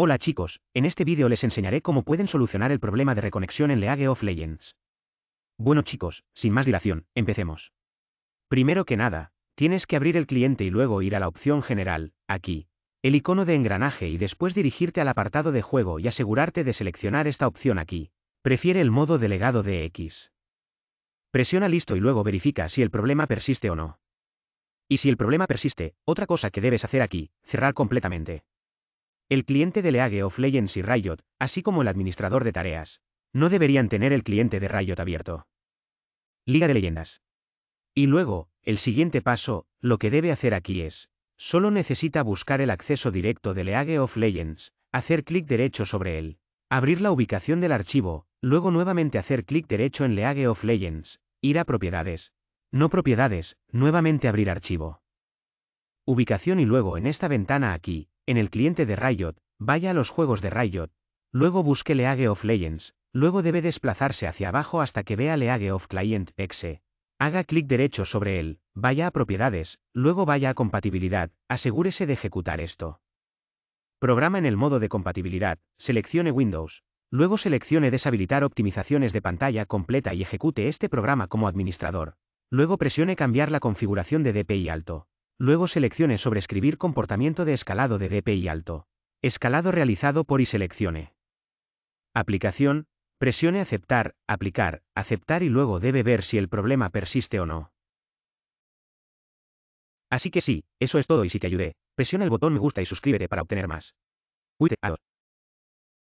Hola chicos, en este vídeo les enseñaré cómo pueden solucionar el problema de reconexión en League of Legends. Bueno chicos, sin más dilación, empecemos. Primero que nada, tienes que abrir el cliente y luego ir a la opción general, aquí, el icono de engranaje y después dirigirte al apartado de juego y asegurarte de seleccionar esta opción aquí. Prefiere el modo delegado de X. Presiona listo y luego verifica si el problema persiste o no. Y si el problema persiste, otra cosa que debes hacer aquí, cerrar completamente. El cliente de League of Legends y Riot, así como el administrador de tareas, no deberían tener el cliente de Riot abierto. Liga de Leyendas. Y luego, el siguiente paso, lo que debe hacer aquí es, solo necesita buscar el acceso directo de League of Legends, hacer clic derecho sobre él, abrir la ubicación del archivo, luego nuevamente hacer clic derecho en League of Legends, ir a Propiedades, no Propiedades, nuevamente abrir archivo. Ubicación y luego en esta ventana aquí, en el cliente de Riot, vaya a los juegos de Riot, luego busque League of Legends, luego debe desplazarse hacia abajo hasta que vea League of Client exe. Haga clic derecho sobre él, vaya a propiedades, luego vaya a compatibilidad, asegúrese de ejecutar esto. Programa en el modo de compatibilidad, seleccione Windows, luego seleccione deshabilitar optimizaciones de pantalla completa y ejecute este programa como administrador. Luego presione cambiar la configuración de DPI alto. Luego seleccione Sobrescribir comportamiento de escalado de DPI alto. Escalado realizado por y seleccione. Aplicación, presione Aceptar, Aplicar, Aceptar y luego debe ver si el problema persiste o no. Así que sí, eso es todo y si te ayudé, presiona el botón me gusta y suscríbete para obtener más.